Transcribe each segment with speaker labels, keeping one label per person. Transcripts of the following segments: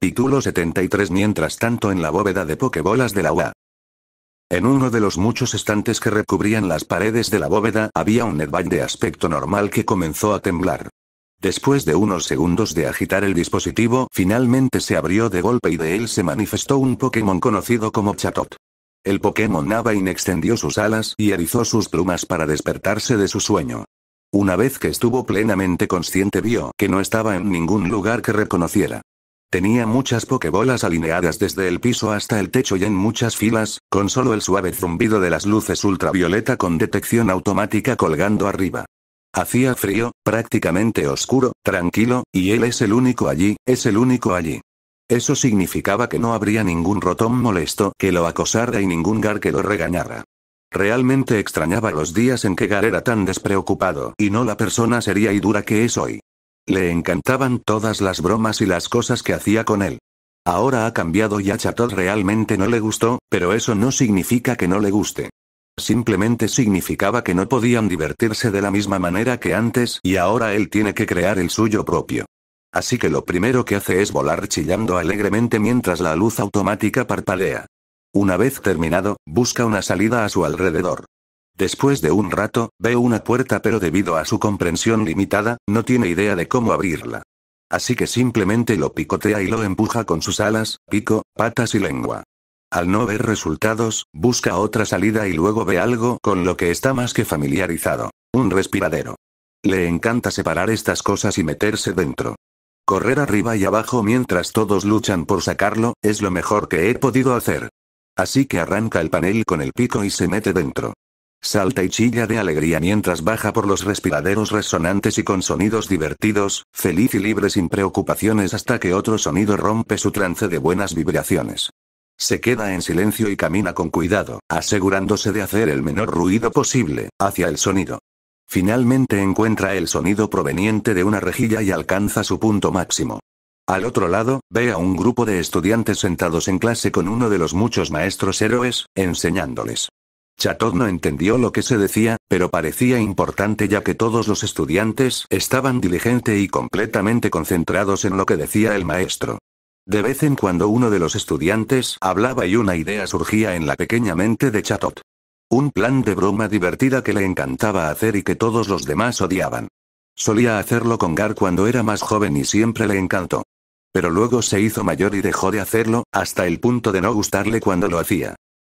Speaker 1: Capítulo 73 Mientras tanto en la bóveda de pokebolas de la UA. En uno de los muchos estantes que recubrían las paredes de la bóveda había un netball de aspecto normal que comenzó a temblar. Después de unos segundos de agitar el dispositivo, finalmente se abrió de golpe y de él se manifestó un Pokémon conocido como Chatot. El Pokémon Navain extendió sus alas y erizó sus plumas para despertarse de su sueño. Una vez que estuvo plenamente consciente vio que no estaba en ningún lugar que reconociera. Tenía muchas pokebolas alineadas desde el piso hasta el techo y en muchas filas, con solo el suave zumbido de las luces ultravioleta con detección automática colgando arriba. Hacía frío, prácticamente oscuro, tranquilo, y él es el único allí, es el único allí. Eso significaba que no habría ningún rotón molesto que lo acosara y ningún gar que lo regañara. Realmente extrañaba los días en que Gar era tan despreocupado y no la persona seria y dura que es hoy. Le encantaban todas las bromas y las cosas que hacía con él. Ahora ha cambiado y a Chatol realmente no le gustó, pero eso no significa que no le guste. Simplemente significaba que no podían divertirse de la misma manera que antes y ahora él tiene que crear el suyo propio. Así que lo primero que hace es volar chillando alegremente mientras la luz automática parpadea. Una vez terminado, busca una salida a su alrededor. Después de un rato, ve una puerta pero debido a su comprensión limitada, no tiene idea de cómo abrirla. Así que simplemente lo picotea y lo empuja con sus alas, pico, patas y lengua. Al no ver resultados, busca otra salida y luego ve algo con lo que está más que familiarizado. Un respiradero. Le encanta separar estas cosas y meterse dentro. Correr arriba y abajo mientras todos luchan por sacarlo, es lo mejor que he podido hacer. Así que arranca el panel con el pico y se mete dentro. Salta y chilla de alegría mientras baja por los respiraderos resonantes y con sonidos divertidos, feliz y libre sin preocupaciones hasta que otro sonido rompe su trance de buenas vibraciones. Se queda en silencio y camina con cuidado, asegurándose de hacer el menor ruido posible, hacia el sonido. Finalmente encuentra el sonido proveniente de una rejilla y alcanza su punto máximo. Al otro lado, ve a un grupo de estudiantes sentados en clase con uno de los muchos maestros héroes, enseñándoles. Chatot no entendió lo que se decía, pero parecía importante ya que todos los estudiantes estaban diligente y completamente concentrados en lo que decía el maestro. De vez en cuando uno de los estudiantes hablaba y una idea surgía en la pequeña mente de Chatot. Un plan de broma divertida que le encantaba hacer y que todos los demás odiaban. Solía hacerlo con Gar cuando era más joven y siempre le encantó. Pero luego se hizo mayor y dejó de hacerlo, hasta el punto de no gustarle cuando lo hacía.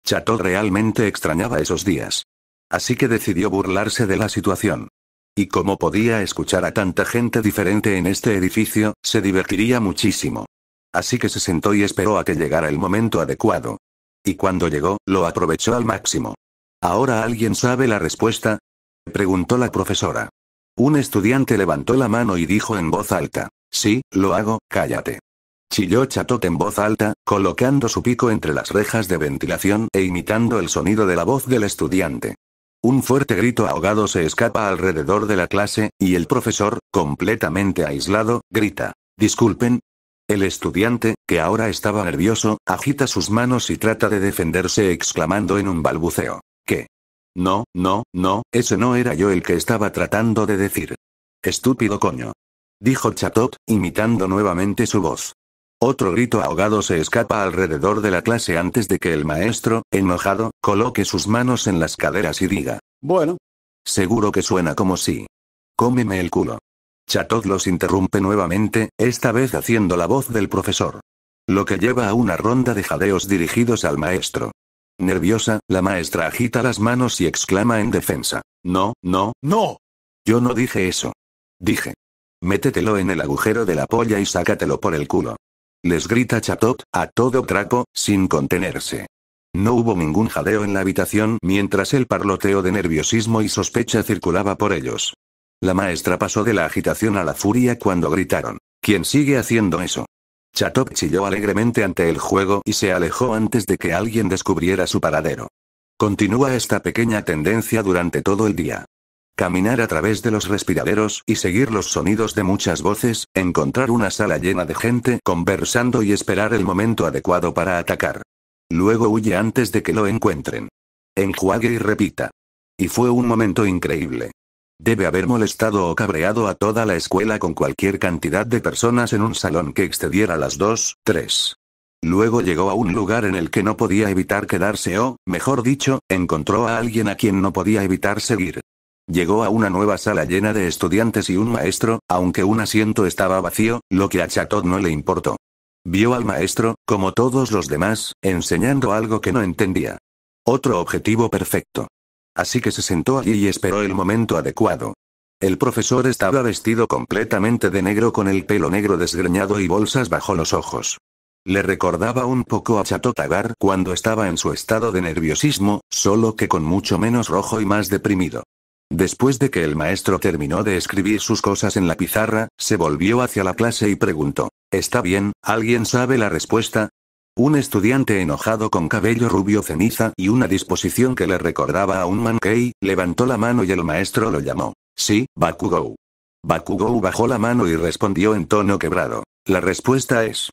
Speaker 1: Chato realmente extrañaba esos días. Así que decidió burlarse de la situación. Y como podía escuchar a tanta gente diferente en este edificio, se divertiría muchísimo. Así que se sentó y esperó a que llegara el momento adecuado. Y cuando llegó, lo aprovechó al máximo. ¿Ahora alguien sabe la respuesta? preguntó la profesora. Un estudiante levantó la mano y dijo en voz alta, Sí, lo hago, cállate. Chilló Chatot en voz alta, colocando su pico entre las rejas de ventilación e imitando el sonido de la voz del estudiante. Un fuerte grito ahogado se escapa alrededor de la clase, y el profesor, completamente aislado, grita. Disculpen. El estudiante, que ahora estaba nervioso, agita sus manos y trata de defenderse exclamando en un balbuceo. ¿Qué? No, no, no, ese no era yo el que estaba tratando de decir. Estúpido coño. Dijo Chatot, imitando nuevamente su voz. Otro grito ahogado se escapa alrededor de la clase antes de que el maestro, enojado, coloque sus manos en las caderas y diga. Bueno. Seguro que suena como si. Cómeme el culo. Chatot los interrumpe nuevamente, esta vez haciendo la voz del profesor. Lo que lleva a una ronda de jadeos dirigidos al maestro. Nerviosa, la maestra agita las manos y exclama en defensa. No, no, no. Yo no dije eso. Dije. Métetelo en el agujero de la polla y sácatelo por el culo les grita Chatot, a todo trapo, sin contenerse. No hubo ningún jadeo en la habitación mientras el parloteo de nerviosismo y sospecha circulaba por ellos. La maestra pasó de la agitación a la furia cuando gritaron. ¿Quién sigue haciendo eso? Chatop chilló alegremente ante el juego y se alejó antes de que alguien descubriera su paradero. Continúa esta pequeña tendencia durante todo el día. Caminar a través de los respiraderos y seguir los sonidos de muchas voces, encontrar una sala llena de gente conversando y esperar el momento adecuado para atacar. Luego huye antes de que lo encuentren. Enjuague y repita. Y fue un momento increíble. Debe haber molestado o cabreado a toda la escuela con cualquier cantidad de personas en un salón que excediera las dos, 3. Luego llegó a un lugar en el que no podía evitar quedarse o, mejor dicho, encontró a alguien a quien no podía evitar seguir. Llegó a una nueva sala llena de estudiantes y un maestro, aunque un asiento estaba vacío, lo que a Chatot no le importó. Vio al maestro, como todos los demás, enseñando algo que no entendía. Otro objetivo perfecto. Así que se sentó allí y esperó el momento adecuado. El profesor estaba vestido completamente de negro con el pelo negro desgreñado y bolsas bajo los ojos. Le recordaba un poco a Chatot Agar cuando estaba en su estado de nerviosismo, solo que con mucho menos rojo y más deprimido. Después de que el maestro terminó de escribir sus cosas en la pizarra, se volvió hacia la clase y preguntó, ¿Está bien, alguien sabe la respuesta? Un estudiante enojado con cabello rubio ceniza y una disposición que le recordaba a un mankei, levantó la mano y el maestro lo llamó. Sí, Bakugou. Bakugou bajó la mano y respondió en tono quebrado. La respuesta es.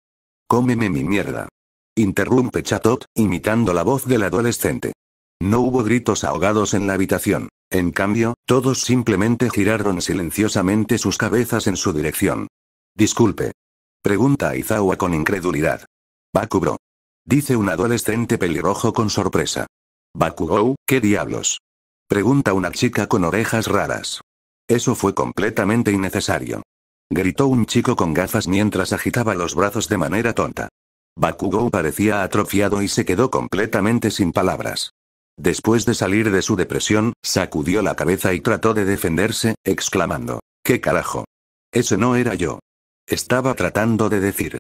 Speaker 1: Cómeme mi mierda. Interrumpe Chatot, imitando la voz del adolescente. No hubo gritos ahogados en la habitación. En cambio, todos simplemente giraron silenciosamente sus cabezas en su dirección. Disculpe. Pregunta Izawa con incredulidad. bakugou Dice un adolescente pelirrojo con sorpresa. Bakugou, ¿qué diablos? Pregunta una chica con orejas raras. Eso fue completamente innecesario. Gritó un chico con gafas mientras agitaba los brazos de manera tonta. Bakugou parecía atrofiado y se quedó completamente sin palabras. Después de salir de su depresión, sacudió la cabeza y trató de defenderse, exclamando, ¿qué carajo? Ese no era yo. Estaba tratando de decir.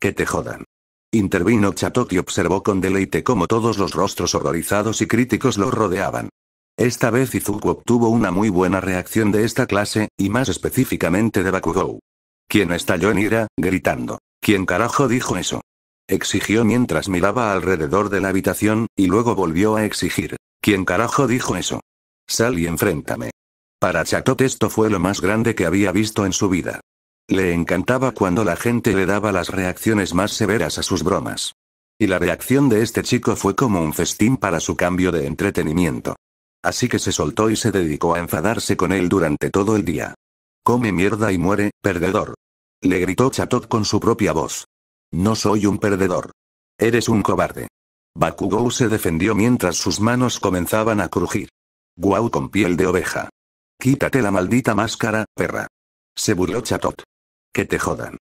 Speaker 1: Que te jodan. Intervino Chatot y observó con deleite cómo todos los rostros horrorizados y críticos lo rodeaban. Esta vez Izuku obtuvo una muy buena reacción de esta clase, y más específicamente de Bakugou. Quien estalló en ira, gritando. ¿Quién carajo dijo eso? exigió mientras miraba alrededor de la habitación, y luego volvió a exigir. ¿Quién carajo dijo eso? Sal y enfréntame. Para Chatot esto fue lo más grande que había visto en su vida. Le encantaba cuando la gente le daba las reacciones más severas a sus bromas. Y la reacción de este chico fue como un festín para su cambio de entretenimiento. Así que se soltó y se dedicó a enfadarse con él durante todo el día. Come mierda y muere, perdedor. Le gritó Chatot con su propia voz. No soy un perdedor. Eres un cobarde. Bakugou se defendió mientras sus manos comenzaban a crujir. Guau con piel de oveja. Quítate la maldita máscara, perra. Se burló Chatot. Que te jodan.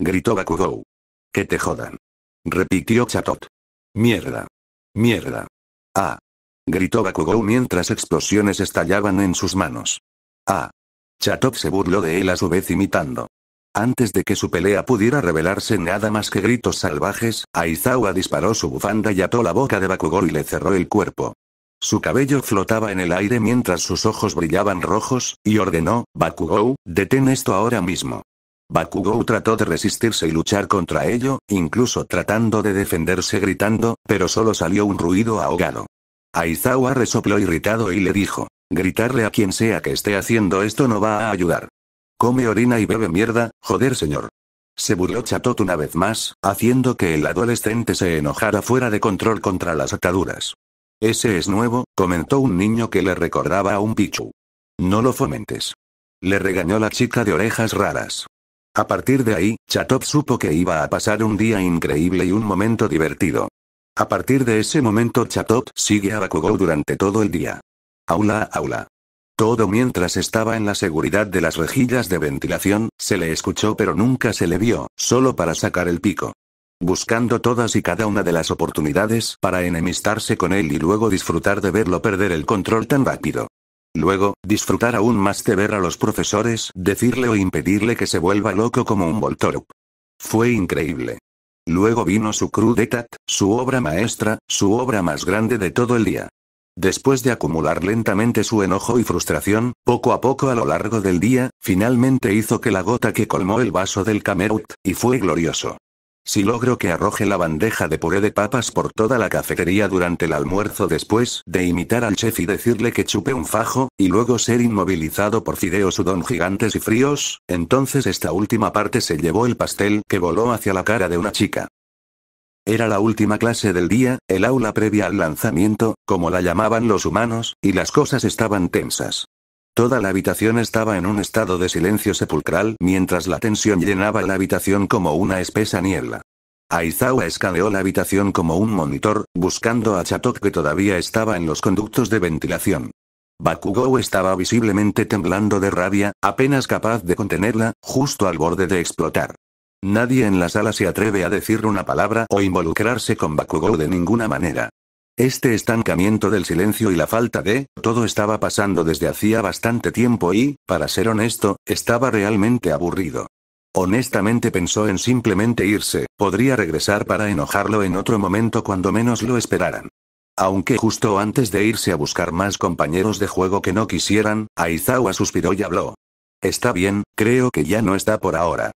Speaker 1: Gritó Bakugou. Que te jodan. Repitió Chatot. Mierda. Mierda. Ah. Gritó Bakugou mientras explosiones estallaban en sus manos. Ah. Chatot se burló de él a su vez imitando. Antes de que su pelea pudiera revelarse nada más que gritos salvajes, Aizawa disparó su bufanda y ató la boca de Bakugou y le cerró el cuerpo. Su cabello flotaba en el aire mientras sus ojos brillaban rojos, y ordenó, Bakugou, detén esto ahora mismo. Bakugou trató de resistirse y luchar contra ello, incluso tratando de defenderse gritando, pero solo salió un ruido ahogado. Aizawa resopló irritado y le dijo, gritarle a quien sea que esté haciendo esto no va a ayudar. Come orina y bebe mierda, joder señor. Se burló Chatot una vez más, haciendo que el adolescente se enojara fuera de control contra las ataduras. Ese es nuevo, comentó un niño que le recordaba a un pichu. No lo fomentes. Le regañó la chica de orejas raras. A partir de ahí, Chatop supo que iba a pasar un día increíble y un momento divertido. A partir de ese momento Chatot sigue a Bakugou durante todo el día. Aula aula. Todo mientras estaba en la seguridad de las rejillas de ventilación, se le escuchó pero nunca se le vio, solo para sacar el pico. Buscando todas y cada una de las oportunidades para enemistarse con él y luego disfrutar de verlo perder el control tan rápido. Luego, disfrutar aún más de ver a los profesores decirle o impedirle que se vuelva loco como un Voltorup. Fue increíble. Luego vino su crudetat, su obra maestra, su obra más grande de todo el día. Después de acumular lentamente su enojo y frustración, poco a poco a lo largo del día, finalmente hizo que la gota que colmó el vaso del camerut, y fue glorioso. Si logro que arroje la bandeja de puré de papas por toda la cafetería durante el almuerzo después de imitar al chef y decirle que chupe un fajo, y luego ser inmovilizado por fideos sudón gigantes y fríos, entonces esta última parte se llevó el pastel que voló hacia la cara de una chica. Era la última clase del día, el aula previa al lanzamiento, como la llamaban los humanos, y las cosas estaban tensas. Toda la habitación estaba en un estado de silencio sepulcral mientras la tensión llenaba la habitación como una espesa niebla. Aizawa escaneó la habitación como un monitor, buscando a Chatok que todavía estaba en los conductos de ventilación. Bakugou estaba visiblemente temblando de rabia, apenas capaz de contenerla, justo al borde de explotar. Nadie en la sala se atreve a decir una palabra o involucrarse con Bakugou de ninguna manera. Este estancamiento del silencio y la falta de todo estaba pasando desde hacía bastante tiempo y, para ser honesto, estaba realmente aburrido. Honestamente pensó en simplemente irse, podría regresar para enojarlo en otro momento cuando menos lo esperaran. Aunque justo antes de irse a buscar más compañeros de juego que no quisieran, Aizawa suspiró y habló. Está bien, creo que ya no está por ahora.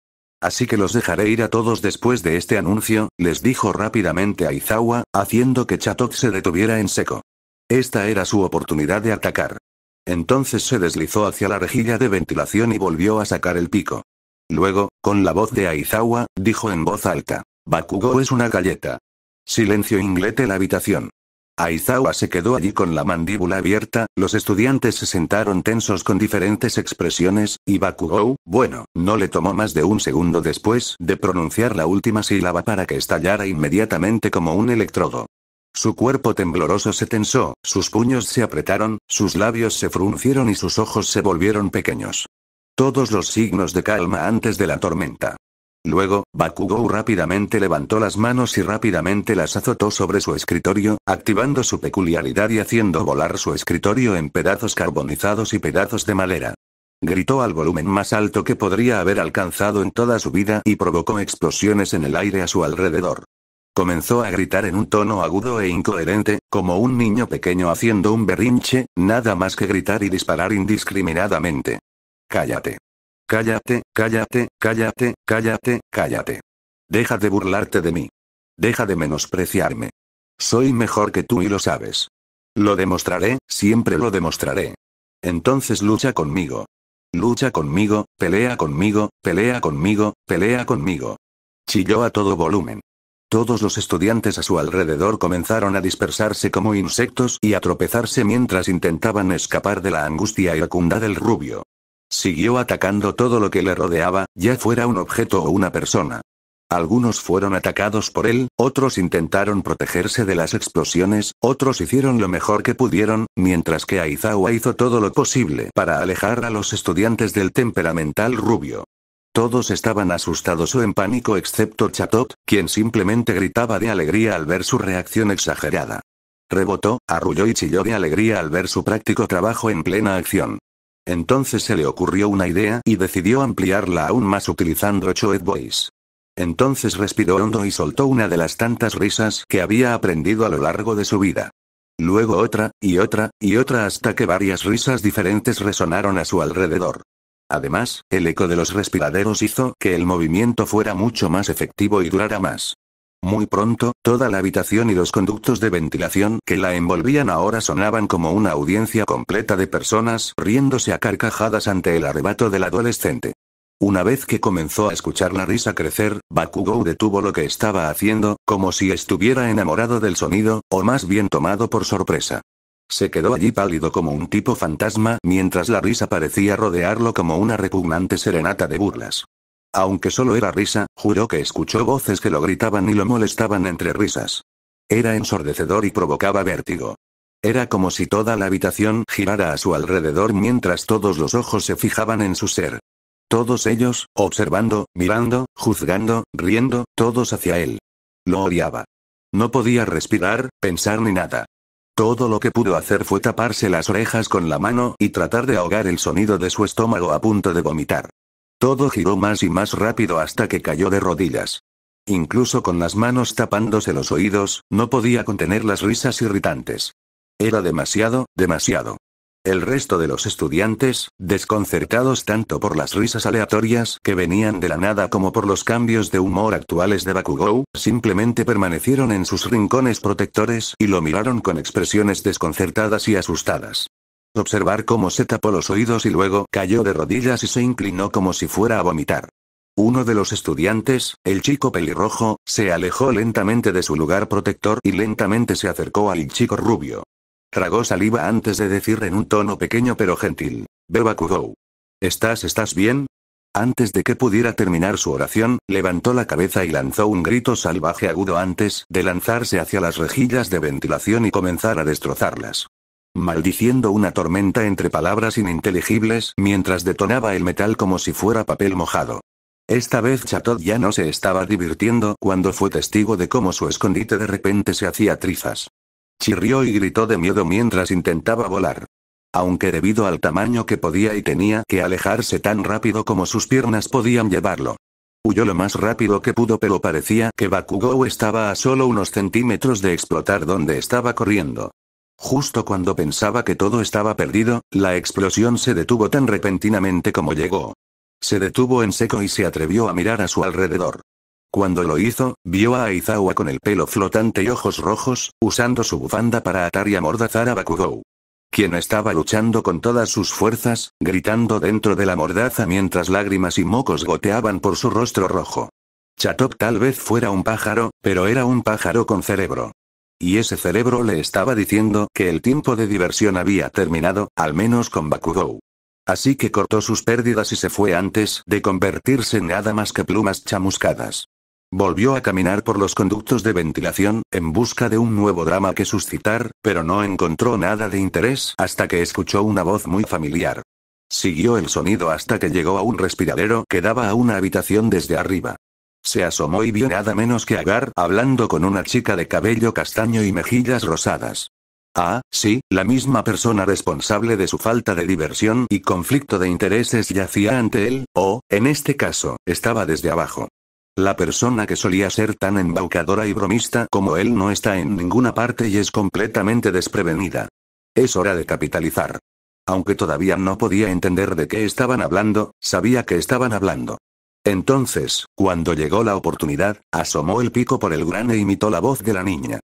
Speaker 1: Así que los dejaré ir a todos después de este anuncio, les dijo rápidamente Aizawa, haciendo que Chatok se detuviera en seco. Esta era su oportunidad de atacar. Entonces se deslizó hacia la rejilla de ventilación y volvió a sacar el pico. Luego, con la voz de Aizawa, dijo en voz alta. Bakugo es una galleta. Silencio inglete la habitación. Aizawa se quedó allí con la mandíbula abierta, los estudiantes se sentaron tensos con diferentes expresiones, y Bakugou, bueno, no le tomó más de un segundo después de pronunciar la última sílaba para que estallara inmediatamente como un electrodo. Su cuerpo tembloroso se tensó, sus puños se apretaron, sus labios se fruncieron y sus ojos se volvieron pequeños. Todos los signos de calma antes de la tormenta. Luego, Bakugou rápidamente levantó las manos y rápidamente las azotó sobre su escritorio, activando su peculiaridad y haciendo volar su escritorio en pedazos carbonizados y pedazos de madera. Gritó al volumen más alto que podría haber alcanzado en toda su vida y provocó explosiones en el aire a su alrededor. Comenzó a gritar en un tono agudo e incoherente, como un niño pequeño haciendo un berrinche, nada más que gritar y disparar indiscriminadamente. Cállate. Cállate, cállate, cállate, cállate, cállate. Deja de burlarte de mí. Deja de menospreciarme. Soy mejor que tú y lo sabes. Lo demostraré, siempre lo demostraré. Entonces lucha conmigo. Lucha conmigo, pelea conmigo, pelea conmigo, pelea conmigo. Chilló a todo volumen. Todos los estudiantes a su alrededor comenzaron a dispersarse como insectos y a tropezarse mientras intentaban escapar de la angustia iracunda del rubio. Siguió atacando todo lo que le rodeaba, ya fuera un objeto o una persona. Algunos fueron atacados por él, otros intentaron protegerse de las explosiones, otros hicieron lo mejor que pudieron, mientras que Aizawa hizo todo lo posible para alejar a los estudiantes del temperamental rubio. Todos estaban asustados o en pánico excepto Chatot, quien simplemente gritaba de alegría al ver su reacción exagerada. Rebotó, arrulló y chilló de alegría al ver su práctico trabajo en plena acción. Entonces se le ocurrió una idea y decidió ampliarla aún más utilizando Choet Boys. Entonces respiró hondo y soltó una de las tantas risas que había aprendido a lo largo de su vida. Luego otra, y otra, y otra hasta que varias risas diferentes resonaron a su alrededor. Además, el eco de los respiraderos hizo que el movimiento fuera mucho más efectivo y durara más. Muy pronto, toda la habitación y los conductos de ventilación que la envolvían ahora sonaban como una audiencia completa de personas riéndose a carcajadas ante el arrebato del adolescente. Una vez que comenzó a escuchar la risa crecer, Bakugou detuvo lo que estaba haciendo, como si estuviera enamorado del sonido, o más bien tomado por sorpresa. Se quedó allí pálido como un tipo fantasma mientras la risa parecía rodearlo como una repugnante serenata de burlas. Aunque solo era risa, juró que escuchó voces que lo gritaban y lo molestaban entre risas. Era ensordecedor y provocaba vértigo. Era como si toda la habitación girara a su alrededor mientras todos los ojos se fijaban en su ser. Todos ellos, observando, mirando, juzgando, riendo, todos hacia él. Lo odiaba. No podía respirar, pensar ni nada. Todo lo que pudo hacer fue taparse las orejas con la mano y tratar de ahogar el sonido de su estómago a punto de vomitar. Todo giró más y más rápido hasta que cayó de rodillas. Incluso con las manos tapándose los oídos, no podía contener las risas irritantes. Era demasiado, demasiado. El resto de los estudiantes, desconcertados tanto por las risas aleatorias que venían de la nada como por los cambios de humor actuales de Bakugou, simplemente permanecieron en sus rincones protectores y lo miraron con expresiones desconcertadas y asustadas. Observar cómo se tapó los oídos y luego cayó de rodillas y se inclinó como si fuera a vomitar. Uno de los estudiantes, el chico pelirrojo, se alejó lentamente de su lugar protector y lentamente se acercó al chico rubio. Tragó saliva antes de decir en un tono pequeño pero gentil. Beba Kugou. ¿Estás, estás bien? Antes de que pudiera terminar su oración, levantó la cabeza y lanzó un grito salvaje agudo antes de lanzarse hacia las rejillas de ventilación y comenzar a destrozarlas maldiciendo una tormenta entre palabras ininteligibles mientras detonaba el metal como si fuera papel mojado. Esta vez Chatot ya no se estaba divirtiendo cuando fue testigo de cómo su escondite de repente se hacía trizas. Chirrió y gritó de miedo mientras intentaba volar. Aunque debido al tamaño que podía y tenía que alejarse tan rápido como sus piernas podían llevarlo. Huyó lo más rápido que pudo pero parecía que Bakugou estaba a solo unos centímetros de explotar donde estaba corriendo. Justo cuando pensaba que todo estaba perdido, la explosión se detuvo tan repentinamente como llegó. Se detuvo en seco y se atrevió a mirar a su alrededor. Cuando lo hizo, vio a Aizawa con el pelo flotante y ojos rojos, usando su bufanda para atar y amordazar a Bakugou. Quien estaba luchando con todas sus fuerzas, gritando dentro de la mordaza mientras lágrimas y mocos goteaban por su rostro rojo. Chatop tal vez fuera un pájaro, pero era un pájaro con cerebro. Y ese cerebro le estaba diciendo que el tiempo de diversión había terminado, al menos con Bakugou. Así que cortó sus pérdidas y se fue antes de convertirse en nada más que plumas chamuscadas. Volvió a caminar por los conductos de ventilación, en busca de un nuevo drama que suscitar, pero no encontró nada de interés hasta que escuchó una voz muy familiar. Siguió el sonido hasta que llegó a un respiradero que daba a una habitación desde arriba. Se asomó y vio nada menos que Agar hablando con una chica de cabello castaño y mejillas rosadas. Ah, sí, la misma persona responsable de su falta de diversión y conflicto de intereses yacía ante él, o, en este caso, estaba desde abajo. La persona que solía ser tan embaucadora y bromista como él no está en ninguna parte y es completamente desprevenida. Es hora de capitalizar. Aunque todavía no podía entender de qué estaban hablando, sabía que estaban hablando. Entonces, cuando llegó la oportunidad, asomó el pico por el grano e imitó la voz de la niña.